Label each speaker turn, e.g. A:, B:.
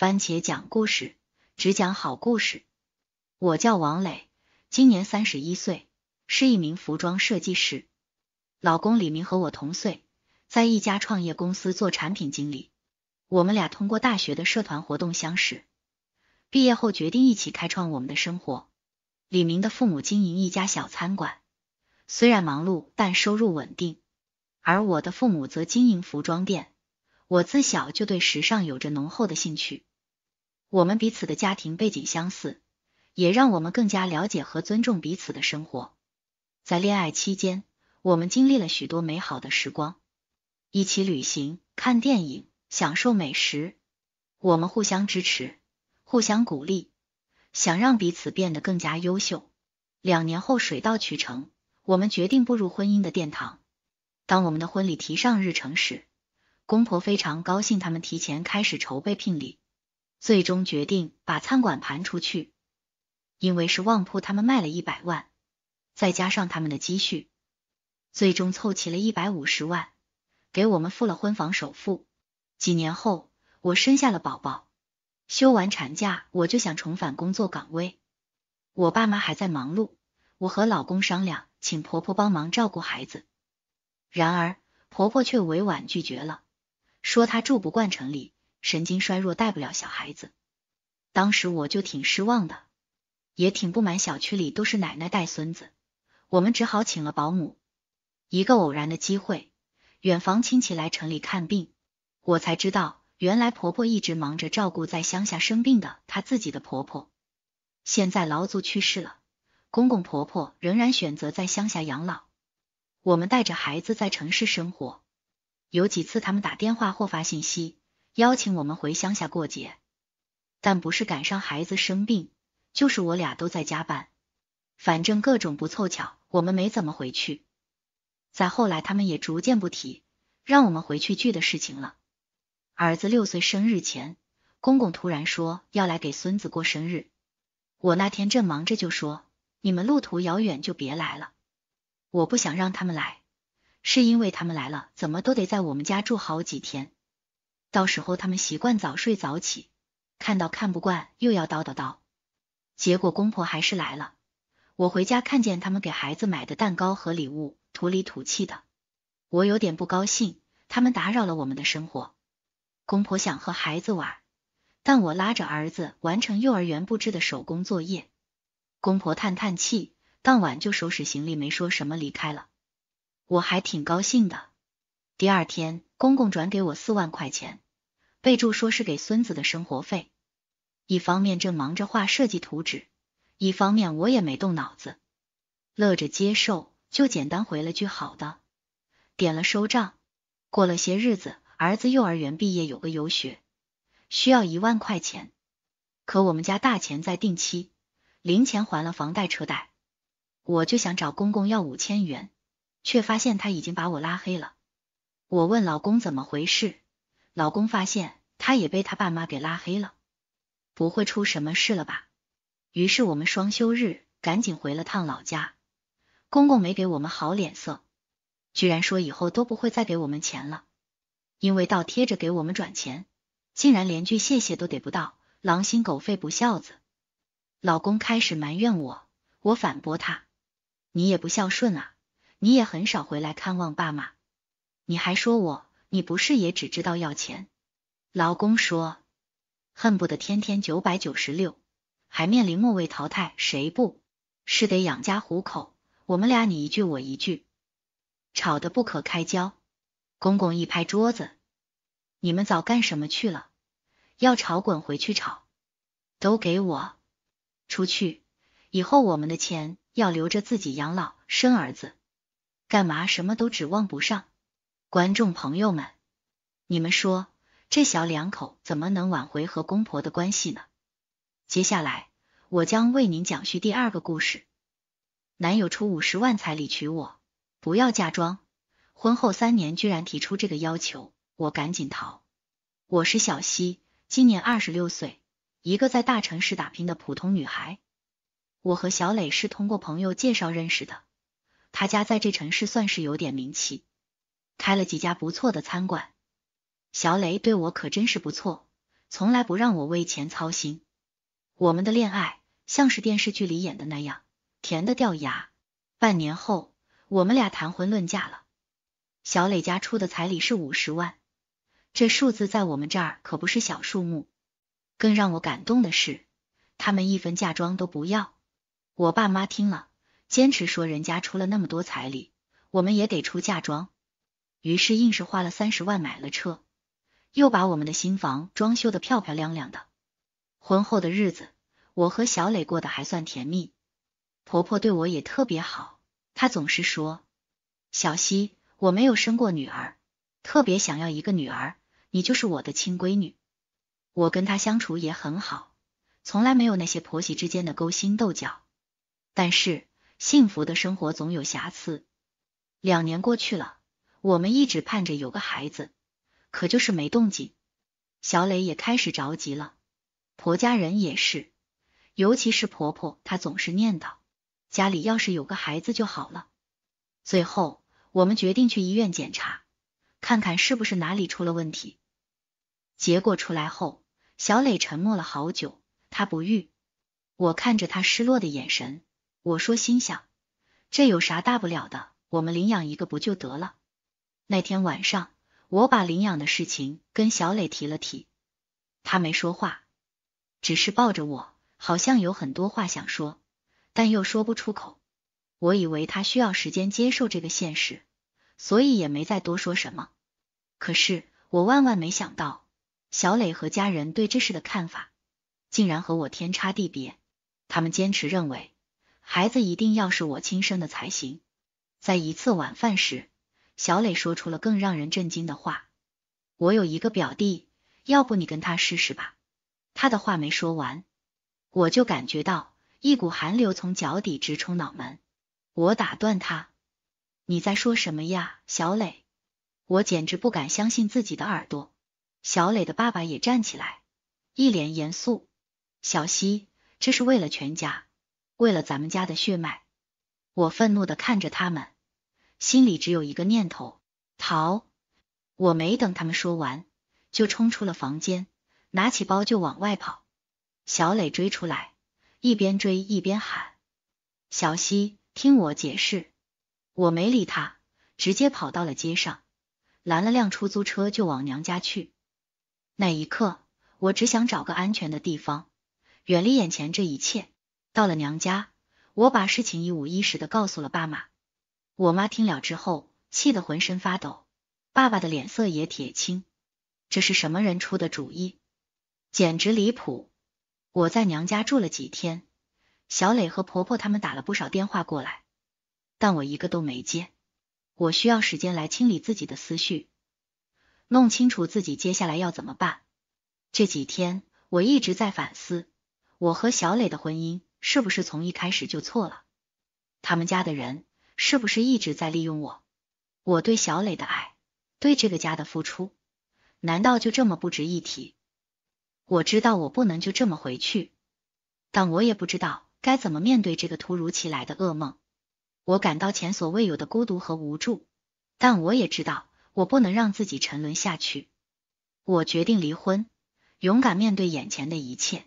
A: 番茄讲故事，只讲好故事。我叫王磊，今年三十一岁，是一名服装设计师。老公李明和我同岁，在一家创业公司做产品经理。我们俩通过大学的社团活动相识，毕业后决定一起开创我们的生活。李明的父母经营一家小餐馆，虽然忙碌，但收入稳定；而我的父母则经营服装店。我自小就对时尚有着浓厚的兴趣。我们彼此的家庭背景相似，也让我们更加了解和尊重彼此的生活。在恋爱期间，我们经历了许多美好的时光，一起旅行、看电影、享受美食。我们互相支持，互相鼓励，想让彼此变得更加优秀。两年后，水到渠成，我们决定步入婚姻的殿堂。当我们的婚礼提上日程时，公婆非常高兴，他们提前开始筹备聘礼。最终决定把餐馆盘出去，因为是旺铺，他们卖了一百万，再加上他们的积蓄，最终凑齐了一百五十万，给我们付了婚房首付。几年后，我生下了宝宝，休完产假，我就想重返工作岗位。我爸妈还在忙碌，我和老公商量，请婆婆帮忙照顾孩子，然而婆婆却委婉拒绝了，说她住不惯城里。神经衰弱带不了小孩子，当时我就挺失望的，也挺不满小区里都是奶奶带孙子，我们只好请了保姆。一个偶然的机会，远房亲戚来城里看病，我才知道原来婆婆一直忙着照顾在乡下生病的她自己的婆婆。现在劳族去世了，公公婆婆仍然选择在乡下养老，我们带着孩子在城市生活。有几次他们打电话或发信息。邀请我们回乡下过节，但不是赶上孩子生病，就是我俩都在加班，反正各种不凑巧，我们没怎么回去。再后来，他们也逐渐不提让我们回去聚的事情了。儿子六岁生日前，公公突然说要来给孙子过生日，我那天正忙着就说，你们路途遥远就别来了，我不想让他们来，是因为他们来了，怎么都得在我们家住好几天。到时候他们习惯早睡早起，看到看不惯又要叨叨叨，结果公婆还是来了。我回家看见他们给孩子买的蛋糕和礼物，土里土气的，我有点不高兴，他们打扰了我们的生活。公婆想和孩子玩，但我拉着儿子完成幼儿园布置的手工作业。公婆叹叹气，当晚就收拾行李，没说什么离开了。我还挺高兴的。第二天，公公转给我四万块钱，备注说是给孙子的生活费。一方面正忙着画设计图纸，一方面我也没动脑子，乐着接受，就简单回了句“好的”，点了收账。过了些日子，儿子幼儿园毕业有个游学，需要一万块钱，可我们家大钱在定期，零钱还了房贷车贷，我就想找公公要五千元，却发现他已经把我拉黑了。我问老公怎么回事，老公发现他也被他爸妈给拉黑了，不会出什么事了吧？于是我们双休日赶紧回了趟老家，公公没给我们好脸色，居然说以后都不会再给我们钱了，因为倒贴着给我们转钱，竟然连句谢谢都得不到，狼心狗肺不孝子。老公开始埋怨我，我反驳他，你也不孝顺啊，你也很少回来看望爸妈。你还说我，你不是也只知道要钱？老公说，恨不得天天九百九十六，还面临末位淘汰，谁不是得养家糊口？我们俩你一句我一句，吵得不可开交。公公一拍桌子：“你们早干什么去了？要吵滚回去吵！都给我出去！以后我们的钱要留着自己养老、生儿子，干嘛什么都指望不上？”观众朋友们，你们说这小两口怎么能挽回和公婆的关系呢？接下来我将为您讲述第二个故事。男友出五十万彩礼娶我，不要嫁妆，婚后三年居然提出这个要求，我赶紧逃。我是小溪，今年二十六岁，一个在大城市打拼的普通女孩。我和小磊是通过朋友介绍认识的，他家在这城市算是有点名气。开了几家不错的餐馆，小磊对我可真是不错，从来不让我为钱操心。我们的恋爱像是电视剧里演的那样甜的掉牙。半年后，我们俩谈婚论嫁了。小磊家出的彩礼是五十万，这数字在我们这儿可不是小数目。更让我感动的是，他们一分嫁妆都不要。我爸妈听了，坚持说人家出了那么多彩礼，我们也得出嫁妆。于是硬是花了三十万买了车，又把我们的新房装修的漂漂亮亮的。婚后的日子，我和小磊过得还算甜蜜，婆婆对我也特别好，她总是说：“小西，我没有生过女儿，特别想要一个女儿，你就是我的亲闺女。”我跟她相处也很好，从来没有那些婆媳之间的勾心斗角。但是幸福的生活总有瑕疵，两年过去了。我们一直盼着有个孩子，可就是没动静。小磊也开始着急了，婆家人也是，尤其是婆婆，她总是念叨家里要是有个孩子就好了。最后，我们决定去医院检查，看看是不是哪里出了问题。结果出来后，小磊沉默了好久。他不育。我看着他失落的眼神，我说：“心想这有啥大不了的？我们领养一个不就得了？”那天晚上，我把领养的事情跟小磊提了提，他没说话，只是抱着我，好像有很多话想说，但又说不出口。我以为他需要时间接受这个现实，所以也没再多说什么。可是我万万没想到，小磊和家人对这事的看法竟然和我天差地别。他们坚持认为，孩子一定要是我亲生的才行。在一次晚饭时。小磊说出了更让人震惊的话：“我有一个表弟，要不你跟他试试吧。”他的话没说完，我就感觉到一股寒流从脚底直冲脑门。我打断他：“你在说什么呀，小磊？”我简直不敢相信自己的耳朵。小磊的爸爸也站起来，一脸严肃：“小西，这是为了全家，为了咱们家的血脉。”我愤怒的看着他们。心里只有一个念头：逃！我没等他们说完，就冲出了房间，拿起包就往外跑。小磊追出来，一边追一边喊：“小西，听我解释！”我没理他，直接跑到了街上，拦了辆出租车就往娘家去。那一刻，我只想找个安全的地方，远离眼前这一切。到了娘家，我把事情一五一十的告诉了爸妈。我妈听了之后，气得浑身发抖，爸爸的脸色也铁青。这是什么人出的主意？简直离谱！我在娘家住了几天，小磊和婆婆他们打了不少电话过来，但我一个都没接。我需要时间来清理自己的思绪，弄清楚自己接下来要怎么办。这几天我一直在反思，我和小磊的婚姻是不是从一开始就错了？他们家的人。是不是一直在利用我？我对小磊的爱，对这个家的付出，难道就这么不值一提？我知道我不能就这么回去，但我也不知道该怎么面对这个突如其来的噩梦。我感到前所未有的孤独和无助，但我也知道我不能让自己沉沦下去。我决定离婚，勇敢面对眼前的一切。